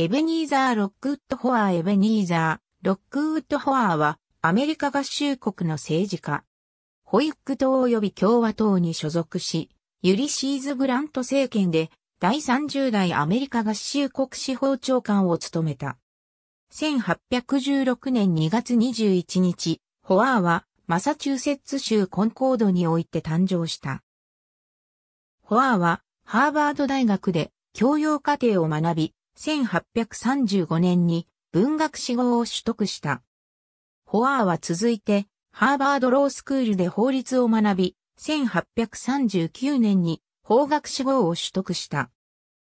エベニーザー・ロックウッド・ホアーエベニーザー・ロックウッド・ホアーはアメリカ合衆国の政治家。ホイック党及び共和党に所属し、ユリシーズ・グラント政権で第30代アメリカ合衆国司法長官を務めた。1816年2月21日、ホアーはマサチューセッツ州コンコードにおいて誕生した。ホアーはハーバード大学で教養課程を学び、1835年に文学士号を取得した。ホアーは続いて、ハーバードロースクールで法律を学び、1839年に法学士号を取得した。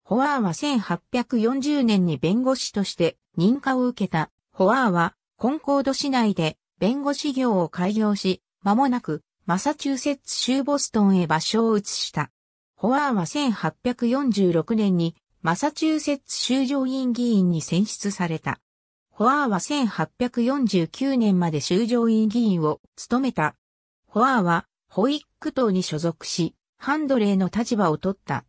ホアーは1840年に弁護士として認可を受けた。ホアーはコンコード市内で弁護士業を開業し、間もなくマサチューセッツ州ボストンへ場所を移した。ホアーは1846年にマサチューセッツ州上院議員に選出された。ホアーは1849年まで州上院議員を務めた。ホアーはホイック党に所属し、ハンドレーの立場を取った。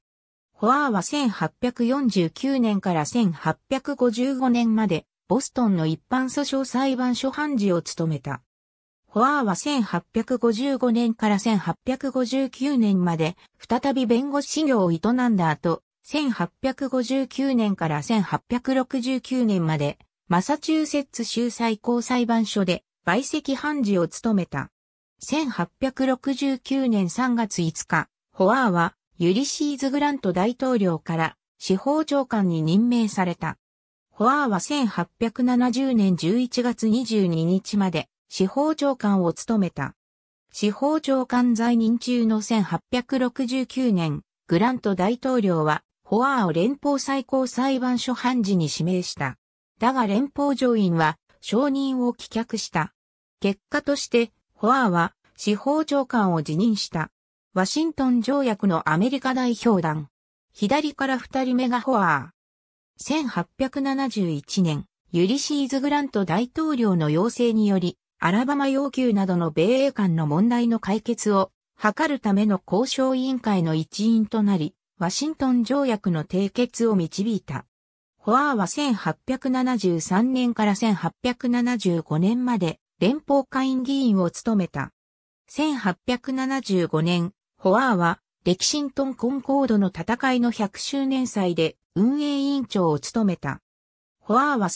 ホアーは1849年から1855年までボストンの一般訴訟裁判所判事を務めた。ホアーは1855年から1859年まで再び弁護士業を営んだ後、1859年から1869年まで、マサチューセッツ州最高裁判所で、陪籍判事を務めた。1869年3月5日、ホアーは、ユリシーズ・グラント大統領から司法長官に任命された。ホアーは1870年11月22日まで司法長官を務めた。司法長官在任中の1869年、グラント大統領はホアーを連邦最高裁判所判事に指名した。だが連邦上院は承認を棄却した。結果として、ホアーは司法長官を辞任した。ワシントン条約のアメリカ代表団。左から二人目がホアー。1871年、ユリシーズ・グラント大統領の要請により、アラバマ要求などの米英間の問題の解決を図るための交渉委員会の一員となり、ワシントン条約の締結を導いた。ホアーは1873年から1875年まで連邦下院議員を務めた。1875年、ホアーはレキシントンコンコードの戦いの100周年祭で運営委員長を務めた。ホアーは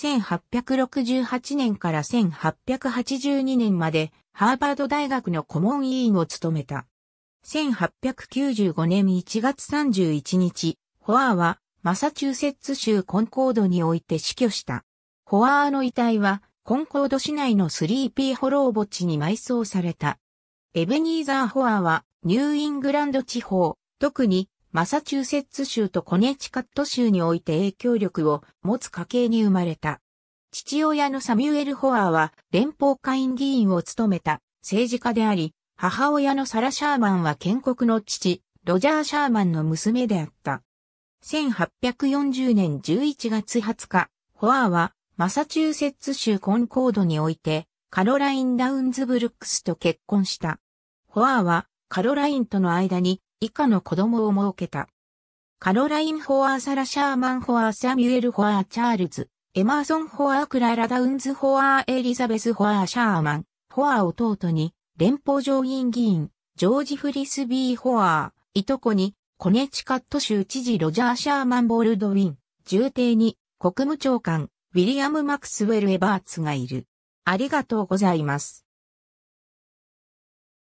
1868年から1882年までハーバード大学の顧問委員を務めた。1895年1月31日、ホアーはマサチューセッツ州コンコードにおいて死去した。ホアーの遺体はコンコード市内のスリーピーホロー墓地に埋葬された。エベニーザー・ホアーはニューイングランド地方、特にマサチューセッツ州とコネチカット州において影響力を持つ家系に生まれた。父親のサミュエル・ホアーは連邦下院議員を務めた政治家であり、母親のサラ・シャーマンは建国の父、ロジャー・シャーマンの娘であった。1840年11月20日、フォアはマサチューセッツ州コンコードにおいてカロライン・ダウンズ・ブルックスと結婚した。フォアはカロラインとの間に以下の子供を設けた。カロライン・フォアサラ・シャーマン・フォアサミュエル・フォアチャールズ、エマーソン・ォアクララ・ダウンズ・ォアエリザベス・ォアシャーマン、ォア弟に、連邦上院議員、ジョージ・フリスビー・ホアー、いとこに、コネチカット州知事ロジャー・シャーマン・ボールドウィン、重邸に、国務長官、ウィリアム・マックスウェル・エバーツがいる。ありがとうございます。